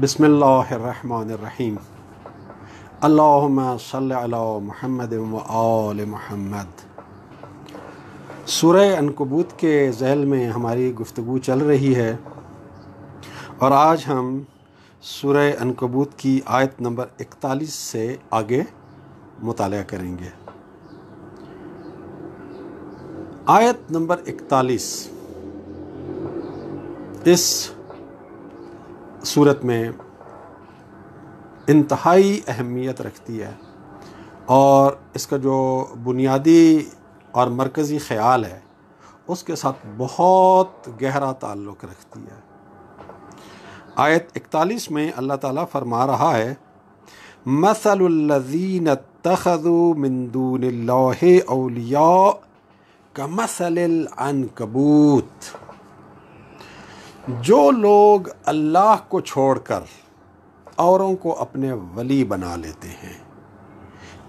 बसमीम महमद आल महमद सूर्य अनकबूत के जहल में हमारी गुफ्तु चल रही है और आज हम सूर्य अनकबूत की आयत नंबर इकतालीस से आगे मुताल करेंगे आयत नंबर 41 इस सूरत में इंतहाई अहमियत रखती है और इसका जो बुनियादी और मरकज़ी ख़्याल है उसके साथ बहुत गहरा ताल्लुक़ रखती है आयत 41 में अल्लाह ताला फरमा रहा है मसलजीन तखजू मंदून अलिया का मसल अनकबूत जो लोग अल्लाह को छोड़कर औरों को अपने वली बना लेते हैं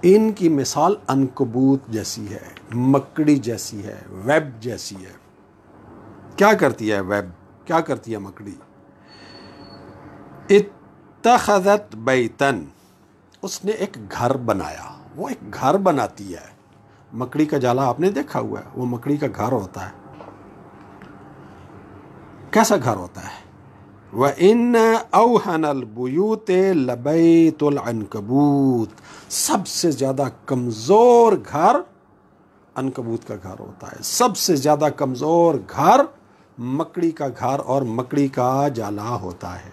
इनकी मिसाल अनकबूत जैसी है मकड़ी जैसी है वेब जैसी है क्या करती है वेब क्या करती है मकड़ी इतखत बैतन उसने एक घर बनाया वो एक घर बनाती है मकड़ी का जाला आपने देखा हुआ है वो मकड़ी का घर होता है कैसा घर होता है व इन अवहनल बुयूत लबैतुलनकबूत सबसे ज़्यादा कमज़ोर घर अनकबूत का घर होता है सबसे ज़्यादा कमज़ोर घर मकड़ी का घर और मकड़ी का जाला होता है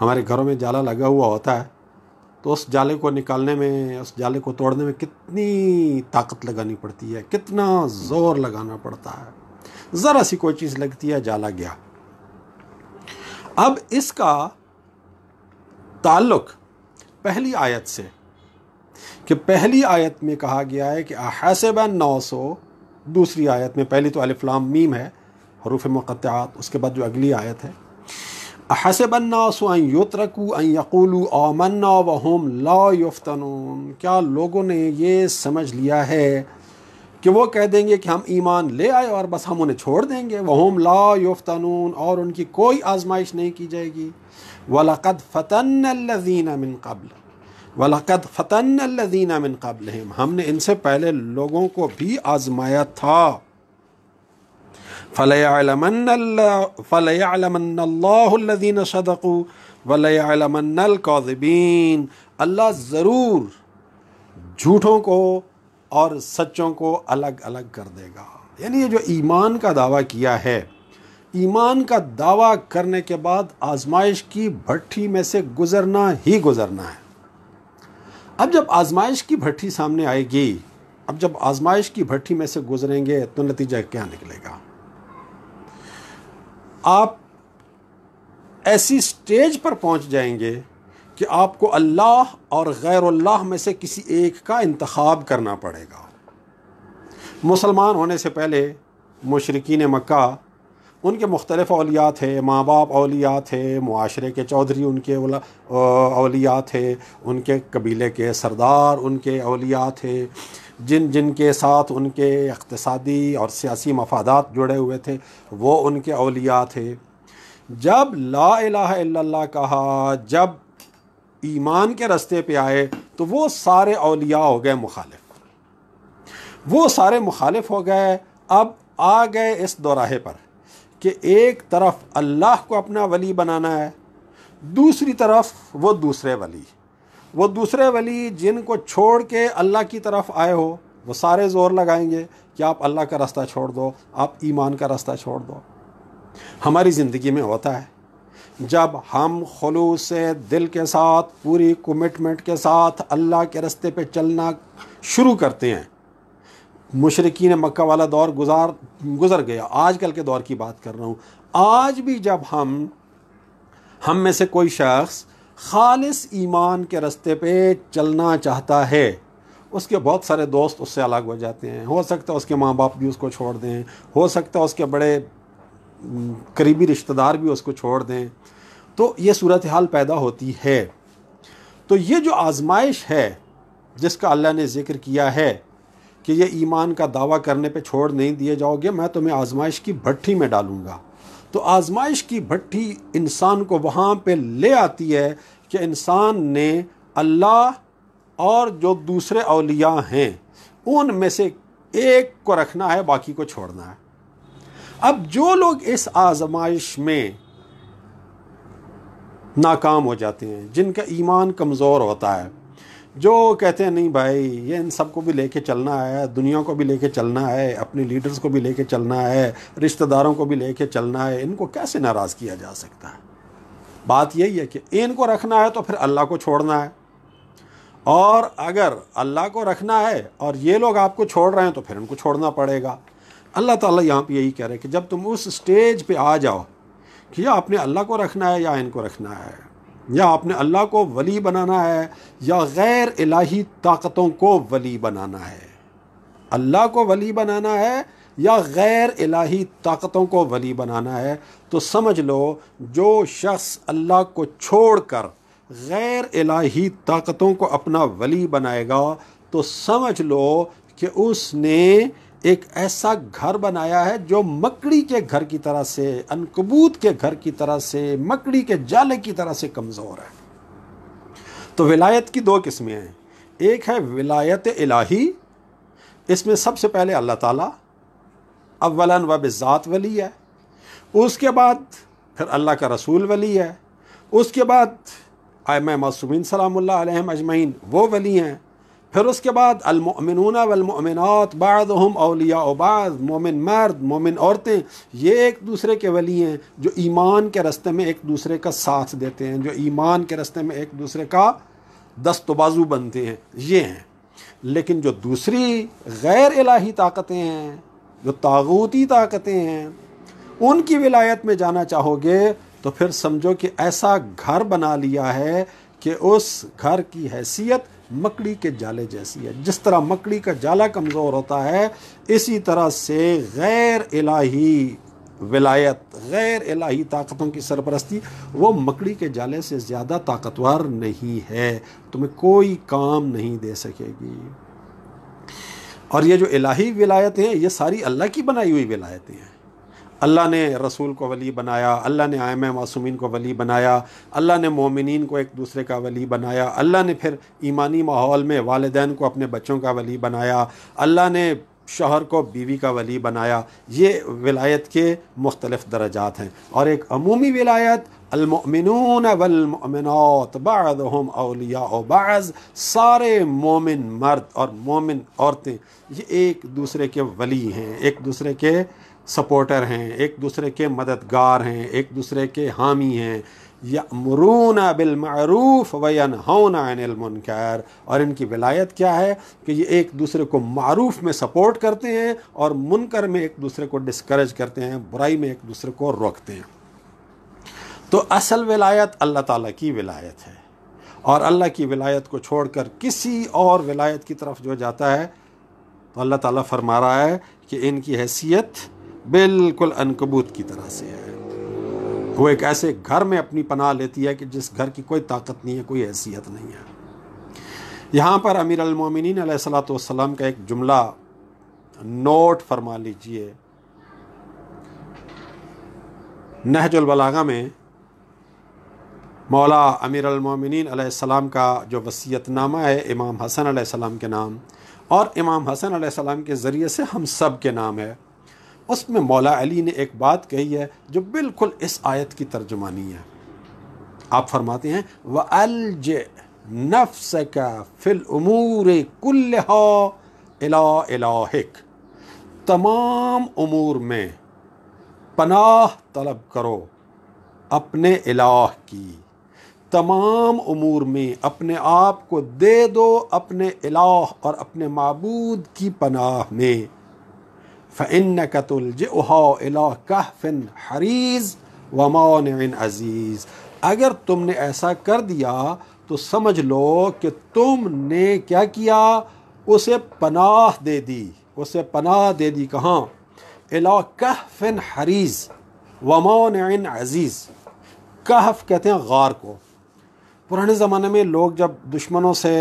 हमारे घरों में जाला लगा हुआ होता है तो उस जाले को निकालने में उस जाले को तोड़ने में कितनी ताकत लगानी पड़ती है कितना ज़ोर लगाना पड़ता है ज़रा सी कोई चीज़ लगती है जाला गया अब इसका ताल्लुक पहली आयत से कि पहली आयत में कहा गया है कि हसब नौ सौ दूसरी आयत में पहली तो अलफ़लाम मीम है हरूफ मक़ात उसके बाद जो अगली आयत है हसबन्नासुतरकू यक़ूलू अमन्ना वहम ला युफ्तनून क्या लोगों ने ये समझ लिया है कि वो कह देंगे कि हम ईमान ले आए और बस हम उन्हें छोड़ देंगे वह होम ला युफ्तानून और उनकी कोई आजमाइश नहीं की जाएगी वलकद फ़तन मिन कबल वलकद फ़तन मिन कबल हमने इनसे पहले लोगों को भी आजमाया था फ़लयालमन सदकू वलमनकौबीन अल्लाह ज़रूर झूठों को और सच्चों को अलग अलग कर देगा यानी ये जो ईमान का दावा किया है ईमान का दावा करने के बाद आजमाइश की भट्टी में से गुज़रना ही गुज़रना है अब जब आजमाइश की भट्टी सामने आएगी अब जब आजमाइश की भट्टी में से गुजरेंगे तो नतीजा क्या निकलेगा आप ऐसी स्टेज पर पहुंच जाएंगे कि आपको अल्लाह और गैर अल्लाह में से किसी एक का इंतखब करना पड़ेगा मुसलमान होने से पहले मशरकिन मक्का उनके मुख्तलिफ अलिया थे माँ बाप अलिया थे माशरे के चौधरी उनके अलिया थे उनके कबीले के सरदार उनके अलिया थे जिन जिन के साथ उनके इकतसादी और सियासी मफादात जुड़े हुए थे वो उनके अलिया थे जब ला कहा जब ईमान के रस्ते पे आए तो वो सारे अलिया हो गए मुखालिफ वो सारे मुखालिफ हो गए अब आ गए इस दौराहे पर कि एक तरफ अल्लाह को अपना वली बनाना है दूसरी तरफ वो दूसरे वली वो दूसरे वली जिनको छोड़ के अल्लाह की तरफ आए हो वो सारे ज़ोर लगाएंगे कि आप अल्लाह का रास्ता छोड़ दो आप ईमान का रास्ता छोड़ दो हमारी ज़िंदगी में होता है जब हम खलूस दिल के साथ पूरी कमिटमेंट के साथ अल्लाह के रस्ते पे चलना शुरू करते हैं मशरकिन मक्का वाला दौर गुजार गुज़र गया आजकल के दौर की बात कर रहा हूँ आज भी जब हम हम में से कोई शख्स खालिस ईमान के रस्ते पे चलना चाहता है उसके बहुत सारे दोस्त उससे अलग हो जाते हैं हो सकता है उसके माँ बाप भी उसको छोड़ दें हो सकता है उसके बड़े करीबी रिश्तेदार भी उसको छोड़ दें तो ये सूरत हाल पैदा होती है तो ये जो आजमाइश है जिसका अल्लाह ने ज़िक्र किया है कि ये ईमान का दावा करने पे छोड़ नहीं दिए जाओगे मैं तुम्हें आजमाइश की भट्टी में डालूँगा तो आजमाइश की भट्टी इंसान को वहाँ पे ले आती है कि इंसान ने अल्लाह और जो दूसरे अलिया हैं उन में से एक को रखना है बाकी को छोड़ना है अब जो लोग इस आजमाइश में नाकाम हो जाते हैं जिनका ईमान कमज़ोर होता है जो कहते हैं नहीं भाई ये इन सबको भी लेके चलना है दुनिया को भी लेके चलना है अपने लीडर्स को भी लेके चलना है रिश्तेदारों को भी लेके चलना है इनको कैसे नाराज़ किया जा सकता है बात यही है कि इनको रखना है तो फिर अल्लाह को छोड़ना है और अगर अल्लाह को रखना है और ये लोग आपको छोड़ रहे हैं तो फिर उनको छोड़ना पड़ेगा अल्लाह ताला यहाँ पे यही कह रहे हैं कि जब तुम उस स्टेज पे आ जाओ कि या आपने अल्लाह को रखना है या इनको रखना है या आपने अल्लाह को वली बनाना है या गैर इलाही ताकतों को वली बनाना है अल्लाह को वली बनाना है या गैर इलाही ताकतों को वली बनाना है तो समझ लो जो शख्स अल्लाह को छोड़कर गैर इलाही ताकतों को अपना वली बनाएगा तो समझ लो कि उसने एक ऐसा घर बनाया है जो मकड़ी के घर की तरह से अनकबूत के घर की तरह से मकड़ी के जाले की तरह से कमज़ोर है तो विलायत की दो किस्में हैं एक है विलायत इलाही इसमें सबसे पहले अल्लाह ताला अवला व बिज़ात वली है उसके बाद फिर अल्लाह का रसूल वली है उसके बाद आय मासूमिन सलाम अजमैन वो वली हैं फिर उसके बाद अलमिन वलमिनत बाद हम अलिया उबाद मोमिन मर्द मोमिन औरतें ये एक दूसरे के वली हैं जो ईमान के रस्ते में एक दूसरे का साथ देते हैं जो ईमान के रस्ते में एक दूसरे का दस्तबाजू बनते हैं ये हैं लेकिन जो दूसरी गैर इलाही ताकतें हैं जो तागूती ताकतें हैं उनकी विलायत में जाना चाहोगे तो फिर समझो कि ऐसा घर बना लिया है कि उस घर की हैसियत मकड़ी के जाले जैसी है जिस तरह मकड़ी का जाला कमज़ोर होता है इसी तरह से गैर इलाही विलायत गैर इलाही ताकतों की सरपरस्ती वो मकड़ी के जाले से ज़्यादा ताकतवर नहीं है तुम्हें कोई काम नहीं दे सकेगी और ये जो इलाही विलायतें हैं ये सारी अल्लाह की बनाई हुई विलायतें हैं अल्लाह ने रसूल को वली बनाया अल्लाह ने आयम मासूमिन को वली बनाया अल्लाह ने मोमिन को एक दूसरे का वली बनाया अल्लाह ने फिर ईमानी माहौल में वालदेन को अपने बच्चों का वली बनाया अल्लाह ने शोहर को बीवी का वली बनाया ये विलायत के मुख्तलफ़ दर्जात हैं और एक अमूमी विलायत अलमिन वलमिनत हम अलिया बाज़ सारे मोमिन मर्द और मोमिन औरतें ये एक दूसरे के वली हैं एक दूसरे के सपोर्टर हैं एक दूसरे के मददगार हैं एक दूसरे के हामी हैं यमरून बिलमूफ़ वन हौना अनिलमनकर और इनकी विलायत क्या है कि ये एक दूसरे को मरूफ में सपोर्ट करते हैं और मुनकर में एक दूसरे को डिस्करेज करते हैं बुराई में एक दूसरे को रोकते हैं तो असल विलायत अल्लाह ताला की विलायत है और अल्लाह की विलायत को छोड़कर किसी और विलायत की तरफ जो जाता है तो अल्लाह ताला फरमा रहा है कि इनकी हैसियत बिल्कुल अनकबूत की तरह से है वो एक ऐसे घर में अपनी पनाह लेती है कि जिस घर की कोई ताकत नहीं है कोई हैसियत नहीं है यहाँ पर अमीर अलमोमिन सलाम का एक जुमला नोट फरमा लीजिए नहजुलबलागा में मौला अमीर अलमोमिन सलाम का जो वसीयतनामा है इमाम हसन सलाम के नाम और इमाम हसन सलाम के ज़रिए से हम सब के नाम है उसमें मौला अली ने एक बात कही है जो बिल्कुल इस आयत की तर्जमानी है आप फरमाते हैं व अलज नफ्स का फिल उमूर कुल्लाहिक तमाम उमूर में पनाह तलब करो अपने इलाह की तमाम उमूर में अपने आप को दे दो अपने इलाह और अपने मबूद की पनाह में फ़िन कतुलजिन हरीज़ वमान अज़ीज़ अगर तुमने ऐसा कर दिया तो समझ लो कि तुमने क्या किया उसे पनाह दे दी उसे पनाह दे दी कहाँ अला फिन हरीज़ वमान अज़ीज़ कहफ कहते हैं गार को पुराने ज़माने में लोग जब दुश्मनों से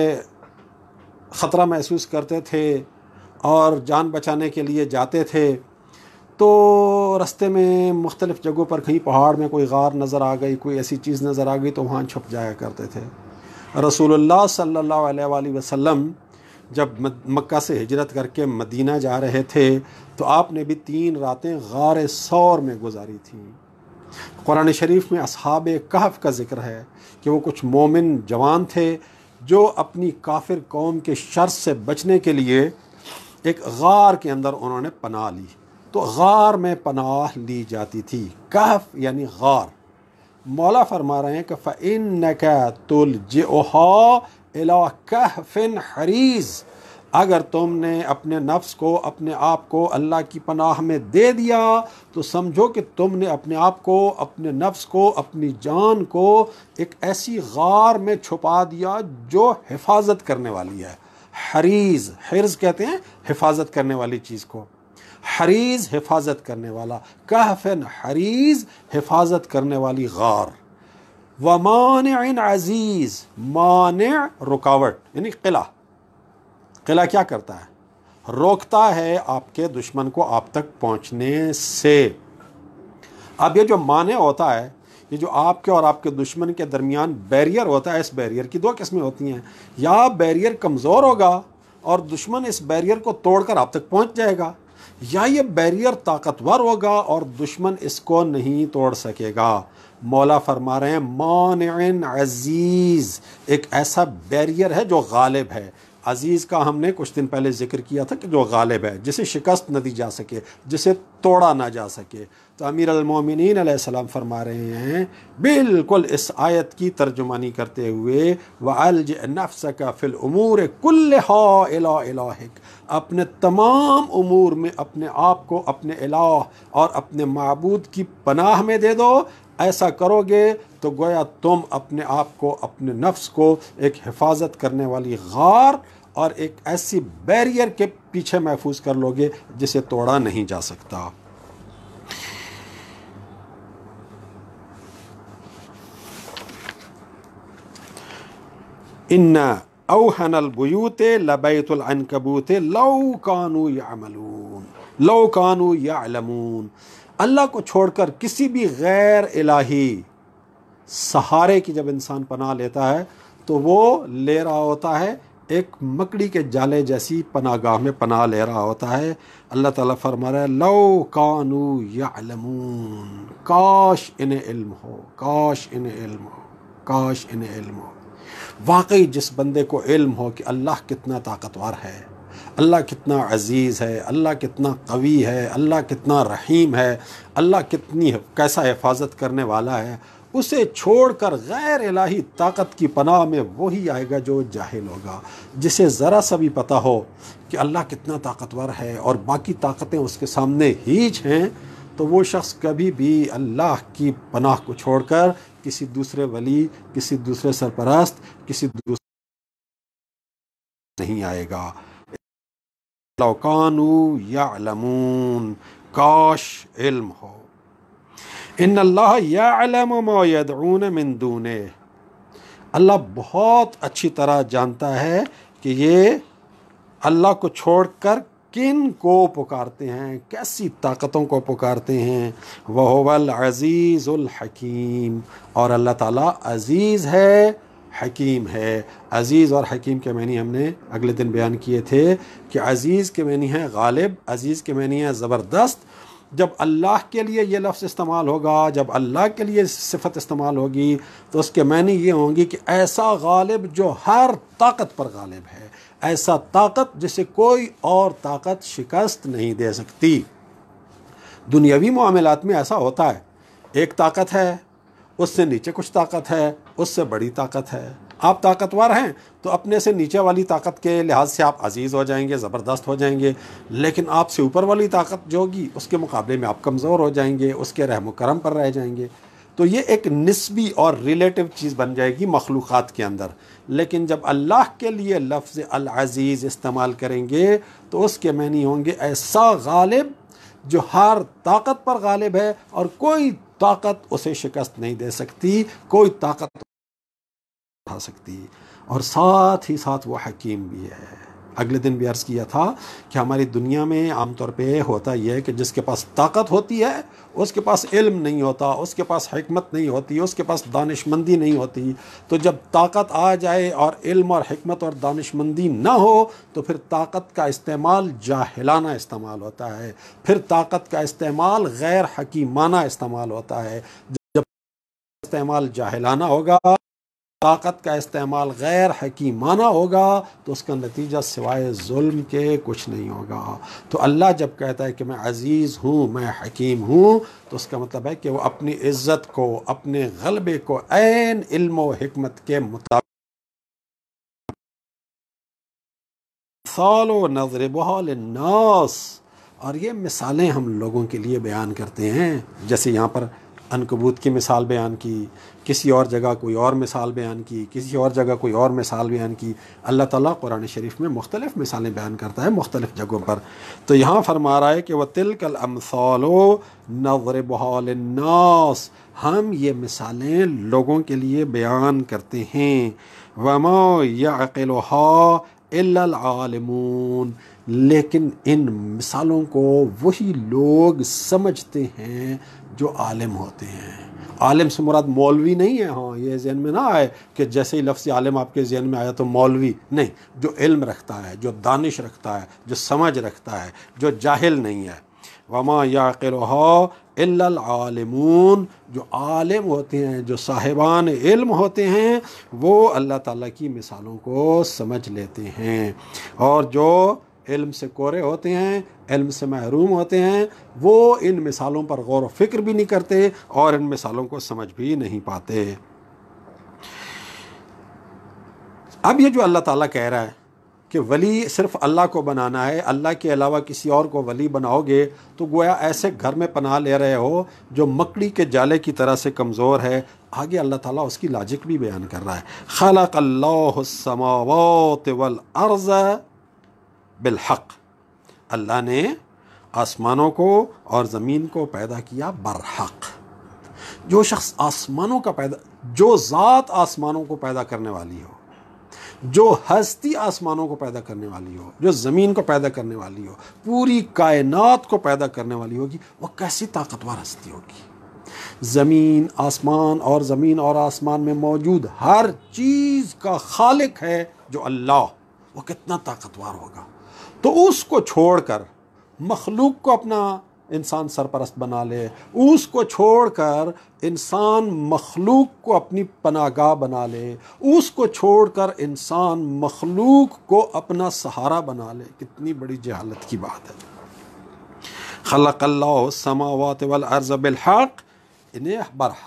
ख़तरा महसूस करते थे और जान बचाने के लिए जाते थे तो रास्ते में मुख्तलिफ़ जगहों पर कहीं पहाड़ में कोई गार नज़र आ गई कोई ऐसी चीज़ नज़र आ गई तो वहाँ छुप जाया करते थे रसूलुल्लाह सल्लल्लाहु अलैहि वसल्लम जब मक्का से हिजरत करके मदीना जा रहे थे तो आपने भी तीन रातें गार सौर में गुजारी थी कुरान शरीफ में असहाब कहफ़ का ज़िक्र है कि वो कुछ मोमिन जवान थे जो अपनी काफिर कौम के शर से बचने के लिए एक गार के अंदर उन्होंने पनाह ली तो गार में पनाह ली जाती थी कहफ यानी गार मौला फरमा रहे हैं कि फ़िन नका तुल जहा कहफिन हरीज़ अगर तुमने अपने नफ्स को अपने आप को अल्लाह की पनाह में दे दिया तो समझो कि तुमने अपने आप को अपने नफ्स को अपनी जान को एक ऐसी गार में छुपा दिया जो हिफाजत करने वाली है हरीज हिर्ज कहते हैं हिफाजत करने वाली चीज़ को हरीज हिफाजत करने वाला कहफन हरीज हिफाजत करने वाली गार व मान अजीज़ मान रुकावट यानी किला किला क्या करता है रोकता है आपके दुश्मन को आप तक पहुंचने से अब ये जो माने होता है ये जो आपके और आपके दुश्मन के दरमियान बैरियर होता है इस बैरियर की दो किस्में होती हैं या बैरियर कमज़ोर होगा और दुश्मन इस बैरियर को तोड़कर आप तक पहुंच जाएगा या ये बैरियर ताकतवर होगा और दुश्मन इसको नहीं तोड़ सकेगा मौला फरमा रहे हैं मान अजीज़ एक ऐसा बैरियर है जो गालिब है अज़ीज़ का हमने कुछ दिन पहले जिक्र किया था कि जो गालिब है जिसे शिकस्त न दी जा सके जिसे तोड़ा ना जा सके तो अमीर अमीरमिन सलाम फरमा रहे हैं बिल्कुल इस आयत की तर्जुमानी करते हुए वालज नफ्स का फिलमूर कुल हिक अपने तमाम उमूर में अपने आप को अपने अलाह और अपने मबूद की पनाह में दे दो ऐसा करोगे तो गोया तुम अपने आप को अपने नफ्स को एक हिफाजत करने वाली गार और एक ऐसी बैरियर के पीछे महफूज कर लोगे जिसे तोड़ा नहीं जा सकता इन्ना अवहनल अलबूते लबैतुल अनकबूते लव कानू यामलून लव कानू यालमून अल्लाह को छोड़कर किसी भी गैर इलाही सहारे की जब इंसान पना लेता है तो वो ले रहा होता है एक मकड़ी के जाले जैसी पनागाह में पना ले रहा होता है अल्लाह ताला फरमा रहा है लो कानू यालमून काश इन्हें इल्म हो काश इन्हें इल्म हो काश इन्हें इल्म हो वाकई जिस बंदे को इल्म हो कि अल्लाह कितना ताकतवर है अल्लाह कितना अज़ीज़ है अल्लाह कितना कवी है अल्लाह कितना रहीम है अल्लाह कितनी कैसा हिफाजत करने वाला है उसे छोड़कर गैर इलाही ताकत की पनाह में वही आएगा जो जाहिल होगा जिसे ज़रा सा भी पता हो कि अल्लाह कितना ताकतवर है और बाकी ताकतें उसके सामने हीच हैं तो वो शख्स कभी भी अल्लाह की पनाह को छोड़कर किसी दूसरे वली किसी दूसरे सरपरस्त किसी दूसरे नहीं आएगा लौकानू या काश इल्म हो इन अल्लाह मंदून अल्लाह बहुत अच्छी तरह जानता है कि ये अल्लाह को छोड़कर किन को पुकारते हैं कैसी ताकतों को पुकारते हैं वहवल अज़ीज़ुल हकीम और अल्लाह ताला अज़ीज़ है हकीम है अज़ीज़ और हकीम के मैनी हमने अगले दिन बयान किए थे कि अज़ीज़ के मैनी हैं गालिब अज़ीज़ के मैनी हैं ज़बरदस्त जब अल्लाह के लिए ये लफ्ज़ इस्तेमाल होगा जब अल्लाह के लिए सिफत इस्तेमाल होगी तो उसके मैंने ये होंगी कि ऐसा गालिब जो हर ताकत पर गालिब है ऐसा ताकत जिसे कोई और ताकत शिकस्त नहीं दे सकती दुनियावी मामलात में ऐसा होता है एक ताकत है उससे नीचे कुछ ताकत है उससे बड़ी ताकत है आप ताकतवर हैं तो अपने से नीचे वाली ताकत के लिहाज से आप अजीज़ हो जाएंगे ज़बरदस्त हो जाएंगे लेकिन आपसे ऊपर वाली ताकत जो होगी उसके मुकाबले में आप कमज़ोर हो जाएंगे उसके रहम करम पर रह जाएंगे तो ये एक नस्बी और रिलेटिव चीज़ बन जाएगी मखलूक़ के अंदर लेकिन जब अल्लाह के लिए लफ्ज़ अज़ीज़ इस्तेमाल करेंगे तो उसके मैनी होंगे ऐसा गालिब जो हर ताकत पर गालिब है और कोई ताकत उसे शिकस्त नहीं दे सकती कोई ताकत उठा सकती और साथ ही साथ वो हकीम भी है अगले दिन भी अर्ज़ किया था कि हमारी दुनिया में आमतौर पर होता यह है कि जिसके पास ताकत होती है उसके पास इल्म नहीं होता उसके पास हमत नहीं होती उसके पास दानिशमंदी नहीं होती तो जब ताकत आ जाए और इल्म और हमत और दानिशमंदी ना हो तो फिर ताकत का इस्तेमाल जाहिलाना इस्तेमाल होता है फिर ताकत का इस्तेमाल गैर हकीमाना इस्तेमाल होता है जब इस्तेमाल जाहिलाना होगा ताकत का इस्तेमाल गैर हकीमाना होगा तो उसका नतीजा सिवाय जुल्म के कुछ नहीं होगा तो अल्लाह जब कहता है कि मैं अज़ीज़ हूँ मैं हकीम हूँ तो उसका मतलब है कि वह अपनी इज़्ज़त को अपने गलबे को एन इल्म व हमत के मुताबिक सालो नजर बहालनास और ये मिसालें हम लोगों के लिए बयान करते हैं जैसे यहाँ पर अनकबूत की मिसाल बयान की किसी और जगह कोई और मिसाल बयान की किसी और जगह कोई और मिसाल बयान की अल्लाह ताला कुरान शरीफ में मुख्तलिफ़ मिसालें बयान करता है मुख्तलिफ़ जगहों पर तो यहाँ फरमा रहा है कि वह तिलकल अमसौलो नवर नास हम ये मिसालें लोगों के लिए बयान करते हैं वमो या अकेलोहा आलमून लेकिन इन मिसालों को वही लोग समझते हैं जो आलिम होते हैं आलिम से मुराद मौलवी नहीं है हाँ ये जहन में ना आए कि जैसे ही लफ्ज़ आलिम आपके जहन में आया तो मौलवी नहीं जो इल्म रखता है जो दानिश रखता है जो समझ रखता है जो जाहिल नहीं है वमा या इलामून जो आलिम होते हैं जो साहिबान इल्म होते हैं वो अल्लाह ताला की मिसालों को समझ लेते हैं और जो इल्म से कोरे होते हैं इल्म से महरूम होते हैं वो इन मिसालों पर गौर फिक्र भी नहीं करते और इन मिसालों को समझ भी नहीं पाते अब ये जो अल्लाह ताला कह रहा है कि वली सिर्फ अल्लाह को बनाना है अल्लाह के अलावा किसी और को वली बनाओगे तो गोया ऐसे घर में पनाह ले रहे हो जो मकड़ी के जाले की तरह से कमज़ोर है आगे अल्लाह ताला उसकी लॉजिक भी बयान कर रहा है खलक अल्लाहमावत वल अर्ज़ बिलहक अल्लाह ने आसमानों को और ज़मीन को पैदा किया बरहक जो शख्स आसमानों का पैदा जो ज़ात आसमानों को पैदा करने वाली हो जो हस्ती आसमानों को पैदा करने वाली हो जो ज़मीन को पैदा करने वाली हो पूरी कायनात को पैदा करने वाली होगी वो कैसी ताकतवर हस्ती होगी ज़मीन आसमान और ज़मीन और आसमान में मौजूद हर चीज़ का खालिक है जो अल्लाह वो कितना ताकतवर होगा तो उसको छोड़कर मखलूक को अपना इंसान सरपरस्त बना ले उसको छोड़कर इंसान मखलूक को अपनी पनागाह बना ले उसको छोड़कर इंसान मखलूक को अपना सहारा बना ले कितनी बड़ी जहालत की बात है खलकल्लामावत हक इन्हें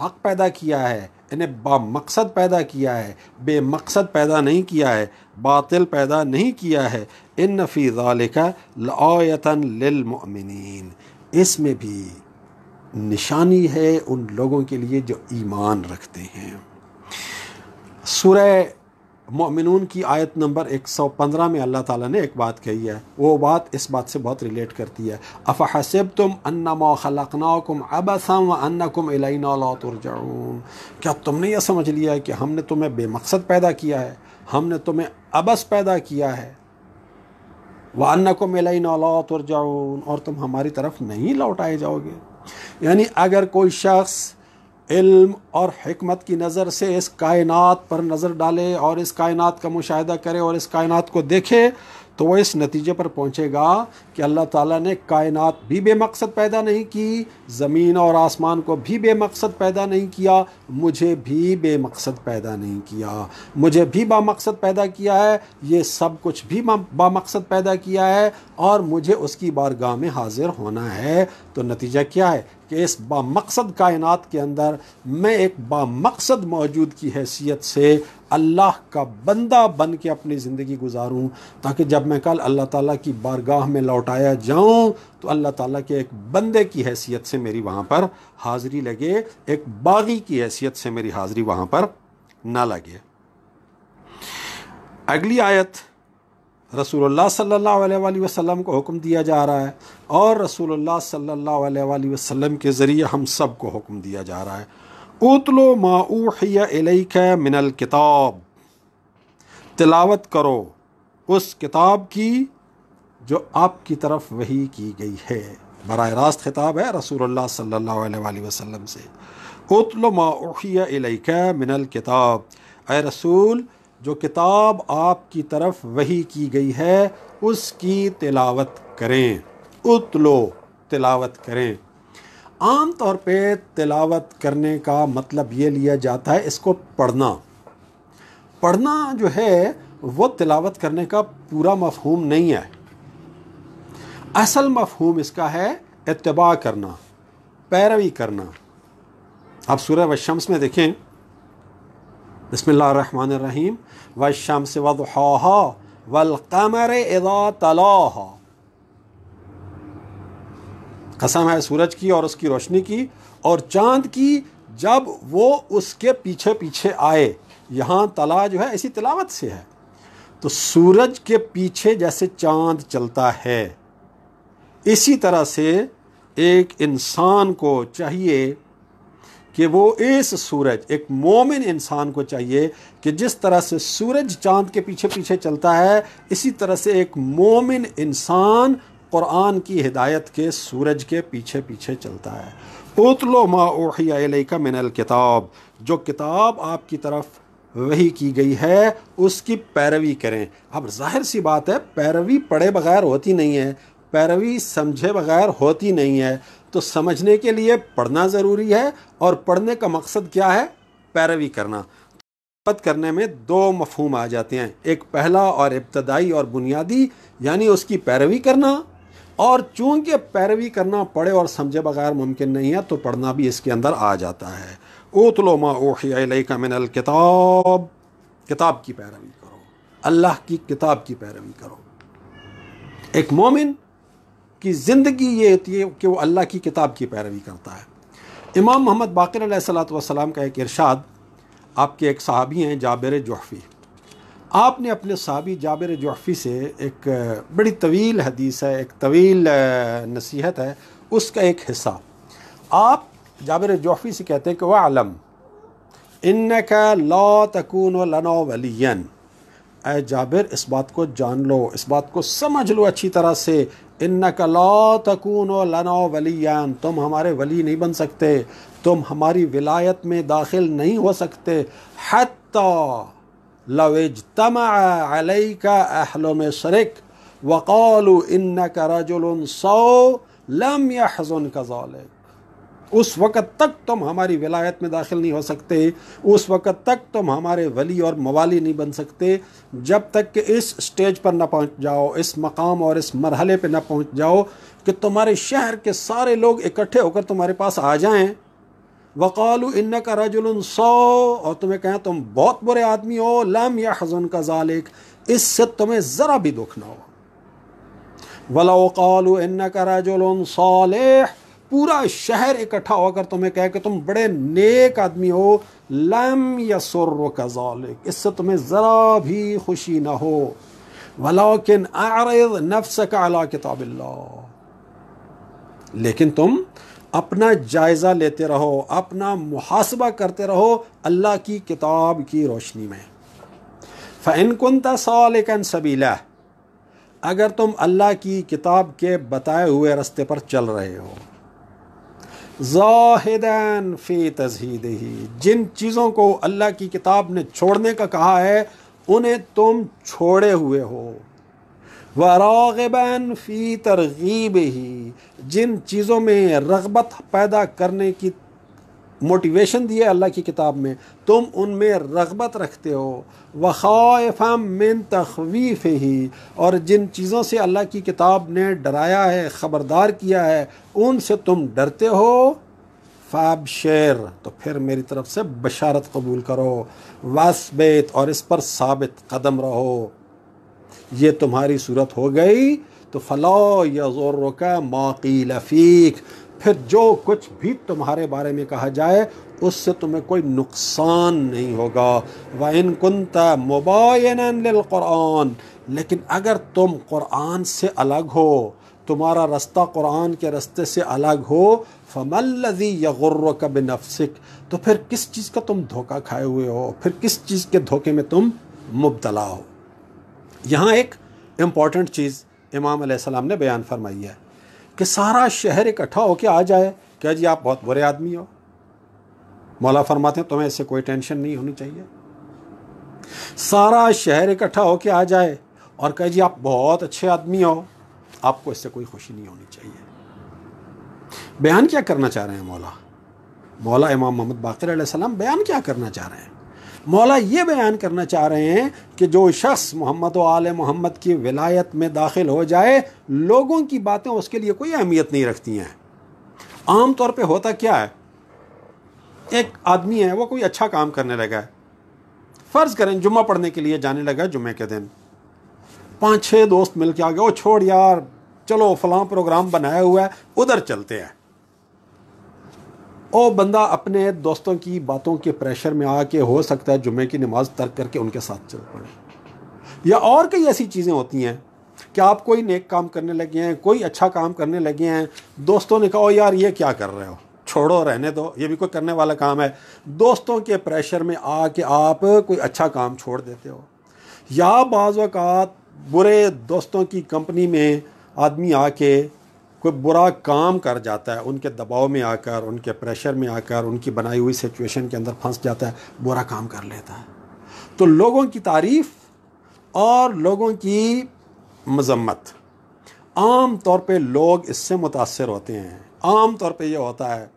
हक पैदा किया है इन्हें बामकसद पैदा किया है बेमकसद पैदा नहीं किया है बातिल पैदा नहीं किया है इन नफ़ी ज़ालिका लायता लिलमिन इसमें भी निशानी है उन लोगों के लिए जो ईमान रखते हैं सूरह मोमिनून की आयत नंबर 115 में अल्लाह ताला ने एक बात कही है वो बात इस बात से बहुत रिलेट करती है अफ़ हसब तुम अन्ना खलकनाकुम अबसम व अन्नकुम तुरजाऊन क्या तुमने यह समझ लिया है कि हमने तुम्हें बेमकसद पैदा किया है हमने तुम्हें अबस पैदा किया है वाना को मेलाई नौला तुरजाउन और तुम हमारी तरफ नहीं लौटाए जाओगे यानी अगर कोई शख्स इल्म और हमत की नज़र से इस कायनात पर नज़र डाले और इस कायनात का मुशाह करे और इस कायनात को देखे तो वह इस नतीजे पर पहुँचेगा कि अल्लाह ताला ने कायनात भी बेमकसद पैदा नहीं की ज़मीन और आसमान को भी बेमकसद पैदा नहीं किया मुझे भी बेमकसद पैदा नहीं किया मुझे भी बामकसद पैदा किया है ये सब कुछ भी बामकसद पैदा किया है और मुझे उसकी बारगाह में हाजिर होना है तो नतीजा क्या है कि इस बामकसद कायनात के अंदर मैं एक बामकसद मौजूद की हैसियत से अल्लाह का बंदा बन के अपनी ज़िंदगी गुजारूँ ताकि जब मैं कल अल्लाह ताला की बारगाह में लौट लौटाया जाऊं तो अल्लाह ताला के एक बंदे की हैसियत से मेरी वहाँ पर हाज़िरी लगे एक बागी की हैसियत से मेरी हाज़िरी वहाँ पर ना लगे अगली आयत रसूलुल्लाह सल्लल्लाहु अलैहि वसल्लम को हुक्म दिया जा रहा है और रसूलुल्लाह सल्लल्लाहु अलैहि वसल्लम के ज़रिए हम सब को हुक्म दिया जा रहा है उतलो माऊहिया मिनल किताब तिलावत करो उस किताब की जो आपकी तरफ वही की गई है बर रास्त खिताब है रसूल सल्ला वसम से उतलमा मिनल किताब ए रसूल जो किताब आपकी तरफ वही की गई है उसकी तिलावत करें उतलो तिलावत करें आम तौर पे तिलावत करने का मतलब ये लिया जाता है इसको पढ़ना पढ़ना जो है वो तिलावत करने का पूरा मफहूम नहीं है असल मफहूम इसका है इतबा करना पैरवी करना आप सूर्य व शम्स में देखें बसमान रहीम व शम्स वहा वल कमर तला कसम है सूरज की और उसकी रोशनी की और चांद की जब वो उसके पीछे पीछे आए यहाँ तला जो है इसी तलावत से है तो सूरज के पीछे जैसे चांद चलता है इसी तरह से एक इंसान को चाहिए कि वो इस सूरज एक मोमिन इंसान को चाहिए कि जिस तरह से सूरज चांद के पीछे पीछे चलता है इसी तरह से एक मोमिन इंसान कुरान की हिदायत के सूरज के पीछे पीछे चलता है उतलो माओहिया मिनल किताब जो किताब आपकी तरफ वही की गई है उसकी पैरवी करें अब जाहिर सी बात है पैरवी पढ़े बगैर होती नहीं है पैरवी समझे बगैर होती नहीं है तो समझने के लिए पढ़ना ज़रूरी है और पढ़ने का मकसद क्या है पैरवी करना मोहब्बत करने में दो मफहम आ जाते हैं एक पहला और इब्तदाई और बुनियादी यानी उसकी पैरवी करना और चूंकि पैरवी करना पड़े और समझे बगैर मुमकिन नहीं है तो पढ़ना भी इसके अंदर आ जाता है ओतलोमा ओहिया मिनल किताब किताब की पैरवी करो अल्लाह की किताब की पैरवी करो एक मोमिन की ज़िंदगी ये होती है कि वो अल्लाह की किताब की पैरवी करता है इमाम मोहम्मद बाकर सलाम का एक इरशाद आपके एक सहाबी हैं जाबिर जोहफ़ी आपने अपने सहाबी जाबिर जोहफ़ी से एक बड़ी तवील हदीस है एक तवील नसीहत है उसका एक हिस्सा आप जाबिर जोहफ़ी से कहते हैं कि वह आलम इन का ला तकून वलियन ए जाबिर इस बात को जान लो इस बात को समझ लो अच्छी तरह से इन कला तकून लनो वलीयान तुम हमारे वली नहीं बन सकते तुम हमारी विलायत में दाखिल नहीं हो सकते हत्ता लवेज तम अलई का अहलो में वक़ाल इन का रजुल सौ लम या हजन का उस वक़्त तक तुम हमारी विलायत में दाखिल नहीं हो सकते उस वक़्त तक तुम हमारे वली और मवाली नहीं बन सकते जब तक कि इस स्टेज पर ना पहुंच जाओ इस मकाम और इस मरहले पे ना पहुंच जाओ कि तुम्हारे शहर के सारे लोग इकट्ठे होकर तुम्हारे पास आ जाएं वकालू इन्न का रजुल सौ और तुम्हें कहें तुम बहुत बुरे आदमी हो लम या हजन का ज़ालिक इससे तुम्हें ज़रा भी दुख ना हो वला वक़ालु इन्न का रजुल सौ पूरा शहर इकट्ठा होकर तुम्हें कहे कि तुम बड़े नेक आदमी हो लम या सुर कजालिक इससे तुम्हें ज़रा भी खुशी ना हो वलाकिन आरद नफ्स का अला किताबिल्ला लेकिन तुम अपना जायज़ा लेते रहो अपना मुहासबा करते रहो अल्लाह की किताब की रोशनी में फ़ैन कुनता सालिकन सबीला अगर तुम अल्लाह की किताब के बताए हुए रास्ते पर चल रहे हो जाहिदन फ़ी तजहीद ही जिन चीज़ों को अल्लाह की किताब ने छोड़ने का कहा है उन्हें तुम छोड़े हुए हो व फ़ी तरगीब ही जिन चीज़ों में रगबत पैदा करने की मोटिवेशन दिए अल्लाह की किताब में तुम उनमें रगबत रखते हो वफ़ाम मिन तखवीफ ही और जिन चीज़ों से अल्लाह की किताब ने डराया है ख़बरदार किया है उनसे तुम डरते हो फ़ाब शेर तो फिर मेरी तरफ से बशारत कबूल करो वासबेत और इस पर साबित कदम रहो ये तुम्हारी सूरत हो गई तो फलाओ या ज़ोर रोका माकी लफ़ीक फिर जो कुछ भी तुम्हारे बारे में कहा जाए उससे तुम्हें कोई नुकसान नहीं होगा व इन कुनता क़ुरान लेकिन अगर तुम कुरान से अलग हो तुम्हारा रास्ता कुरान के रास्ते से अलग हो फमल्लजी यगुर्र नफसिक तो फिर किस चीज़ का तुम धोखा खाए हुए हो फिर किस चीज़ के धोखे में तुम मुबतला हो यहाँ एक इम्पॉर्टेंट चीज़ इमाम ने बयान फरमाई है कि सारा शहर इकट्ठा होकर आ जाए क्या जी आप बहुत बुरे आदमी हो मौला फरमाते हैं तुम्हें इससे कोई टेंशन नहीं होनी चाहिए सारा शहर इकट्ठा होकर आ जाए और कहे जी आप बहुत अच्छे आदमी हो आपको इससे कोई खुशी नहीं होनी चाहिए बयान क्या करना चाह रहे हैं मौला मौला इमाम मोहम्मद बाकर बयान क्या करना चाह रहे हैं मौला ये बयान करना चाह रहे हैं कि जो शख्स मोहम्मद आल मोहम्मद की विलायत में दाखिल हो जाए लोगों की बातें उसके लिए कोई अहमियत नहीं रखती हैं आम तौर पे होता क्या है एक आदमी है वो कोई अच्छा काम करने लगा है फ़र्ज़ करें जुम्मा पढ़ने के लिए जाने लगा जुम्मे के दिन पाँच छः दोस्त मिल के आ गए वो छोड़ यार चलो फलां प्रोग्राम बनाया हुआ है उधर चलते हैं और बंदा अपने दोस्तों की बातों के प्रेशर में आके हो सकता है जुमे की नमाज तर्क करके उनके साथ चल पड़े या और कई ऐसी चीज़ें होती हैं कि आप कोई नेक काम करने लगे हैं कोई अच्छा काम करने लगे हैं दोस्तों ने कहा यार ये क्या कर रहे हो छोड़ो रहने दो ये भी कोई करने वाला काम है दोस्तों के प्रेशर में आके आप कोई अच्छा काम छोड़ देते हो या बाज़ात बुरे दोस्तों की कंपनी में आदमी आके कोई बुरा काम कर जाता है उनके दबाव में आकर उनके प्रेशर में आकर उनकी बनाई हुई सिचुएशन के अंदर फंस जाता है बुरा काम कर लेता है तो लोगों की तारीफ़ और लोगों की मजम्मत आम तौर पे लोग इससे मुतासर होते हैं आम तौर पे ये होता है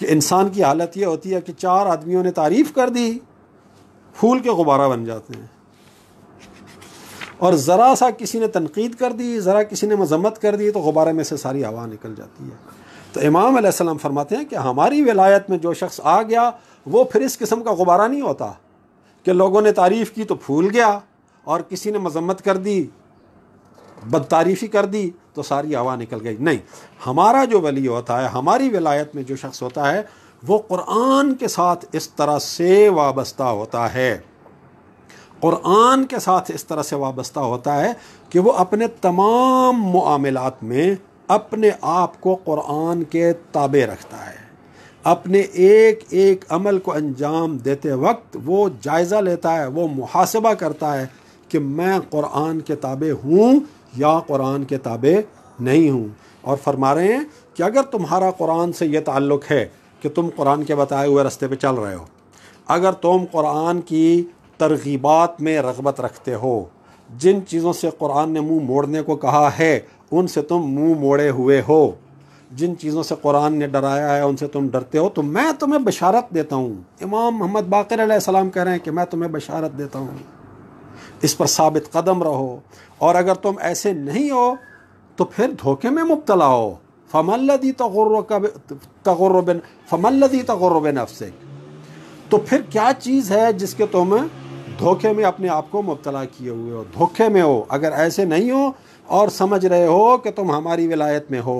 कि इंसान की हालत ये होती है कि चार आदमियों ने तारीफ़ कर दी फूल के गुब्बारा बन जाते हैं और ज़रा सा किसी ने तनकीद कर दी ज़रा किसी ने मजम्मत कर दी तो गुब्बारे में से सारी हवा निकल जाती है तो इमाम फरमाते हैं कि हमारी विलायत में जो शख्स आ गया वो फिर इस किस्म का गुब्बारा नहीं होता कि लोगों ने तारीफ़ की तो फूल गया और किसी ने मजम्मत कर दी बदतारीफ़ी कर दी तो सारी हवा निकल गई नहीं हमारा जो वली होता है हमारी विलायत में जो शख्स होता है वो कुरान के साथ इस तरह से वाबस्ता होता है क़ुरान के साथ इस तरह से वाबस्ता होता है कि वो अपने तमाम मामलात में अपने आप को क़ुरान के ताबे रखता है अपने एक एक अमल को अंजाम देते वक्त वो जायज़ा लेता है वो मुहासबा करता है कि मैं क़ुरान के ताबे हूँ या क़ुरान के ताबे नहीं हूँ और फरमा रहे हैं कि अगर तुम्हारा कुरान से ये ताल्लुक़ है कि तुम कुरान के बताए हुए रास्ते पे चल रहे हो अगर तुम कुरान की तरगीबात में रगबत रखते हो जिन चीज़ों से कुरान ने मुंह मोड़ने को कहा है उनसे तुम मुंह मोड़े हुए हो जिन चीज़ों से कुरान ने डराया है उनसे तुम डरते हो तो मैं तुम्हें बशारत देता हूँ इमाम मोहम्मद बाकर सलाम कह रहे हैं कि मैं तुम्हें बशारत देता हूँ इस पर साबित कदम रहो और अगर तुम ऐसे नहीं हो तो फिर धोखे में मुबतला हो फमल्लदी तगुर्र का तगुर्र बिन फमल्लदी अफसे तो फिर क्या चीज़ है जिसके तुम धोखे में अपने आप को मुबतला किए हुए हो धोखे में हो अगर ऐसे नहीं हो और समझ रहे हो कि तुम हमारी विलायत में हो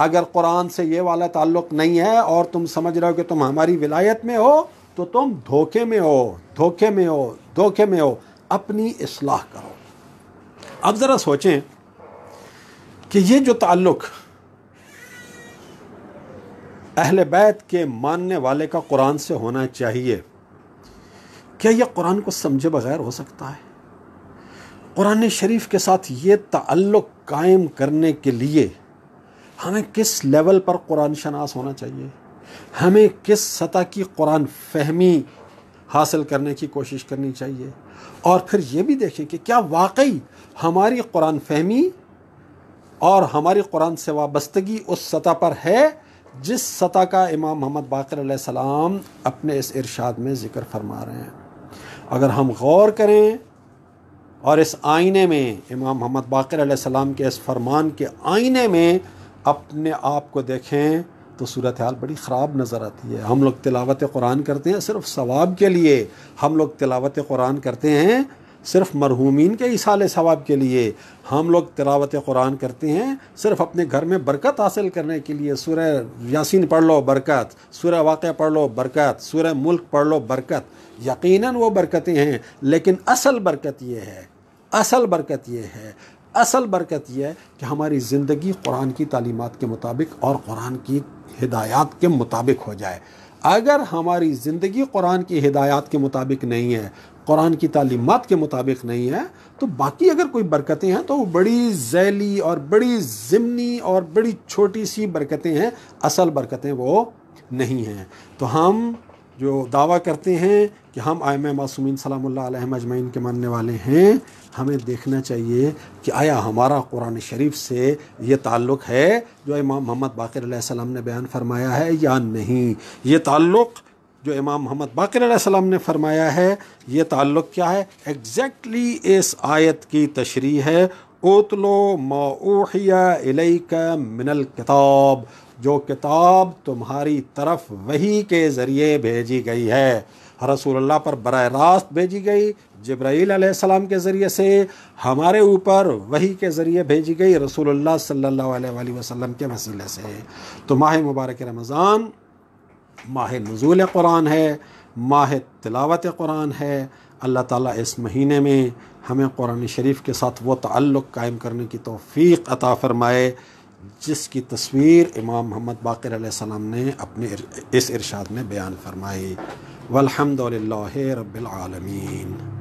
अगर कुरान से ये वाला ताल्लुक़ नहीं है और तुम समझ रहे हो कि तुम हमारी विलायत में हो तो तुम धोखे में हो धोखे में हो धोखे में हो अपनी असलाह करो अब ज़रा सोचें कि ये जो ताल्लुक़ अहल बैत के मानने वाले का कुरान से होना चाहिए क्या यह कुरान को समझे बगैर हो सकता है कुरान शरीफ के साथ ये ताल्लुक़ कायम करने के लिए हमें किस लेवल पर कुरान शनास होना चाहिए हमें किस सतह की कुरान फहमी हासिल करने की कोशिश करनी चाहिए और फिर ये भी देखें कि क्या वाकई हमारी कुरान फहमी और हमारी कुरान से वाबस्तगी उस सतह पर है जिस सतह का इमाम मोहम्मद बाकर अपने इस इरशाद में ज़िक्र फरमा रहे हैं अगर हम गौर करें और इस आईने में इमाम मोहम्मद बाकर सलाम के इस फरमान के आईने में अपने आप को देखें तो सूरत हाल बड़ी ख़राब नज़र आती है हम लोग तिलावत कुरान करते हैं सिर्फ सवाब के लिए हम लोग तिलावत कुरान करते हैं सिर्फ मरहूमिन के इसाल सवाब के लिए हम लोग तिलावत कुरान करते हैं सिर्फ अपने घर में बरकत हासिल करने के लिए सुर यासिन पढ़ लो बरकत सुर वाक़ पढ़ लो बरकत सुर मुल्क पढ़ लो बरकत यकीनन वो बरकतें हैं लेकिन असल बरकत ये है असल बरकत ये है असल बरकत यह है कि हमारी ज़िंदगी कुरान की तालीमत के मुताबिक और कुरान की हिदायत के मुताबिक हो जाए अगर हमारी ज़िंदगी कुरान की हिदायत के मुताबिक नहीं है कुरान की तालीमत के मुताबिक नहीं है तो बाकी अगर कोई बरकतें हैं तो वो बड़ी जैली और बड़ी ज़िमनी और बड़ी छोटी सी बरकतें हैं असल बरकतें वो नहीं हैं तो हम जो दावा करते हैं कि हम आयम मासूमिन सलाम अजमैन के मानने वाले हैं हमें देखना चाहिए कि आया हमारा कुरान शरीफ से ये ताल्लुक़ है जो इमाम मोहम्मद बाकर ने बयान फरमाया है या नहीं ये ताल्लुक़ जो इमाम मोहम्मद बाकर ने फरमाया है ये ताल्लुक़ क्या है एग्जैक्टली इस आयत की तशरी है ओतलो माहिया का मिनल किताब जो किताब तुम्हारी तरफ वही के ज़रिए भेजी गई है रसूलुल्लाह पर बर रास्त भेजी गई जब्राईल के ज़रिए से हमारे ऊपर वही के ज़रिए भेजी गई रसूलुल्लाह सल्लल्लाहु अलैहि वसल्लम के वसीले से तो माह मुबारक रमज़ान माह नज़ूल कुरान है माह तिलावत कुरान है अल्लाह ताला इस महीने में हमें कुरान शरीफ के साथ वो ताल्लुक़ कायम करने की तोफ़ी अता फ़रमाए जिसकी तस्वीर इमाम मोहम्मद बाकर ने अपने इस इरशाद में बयान फरमाई वलहमद रबालमीन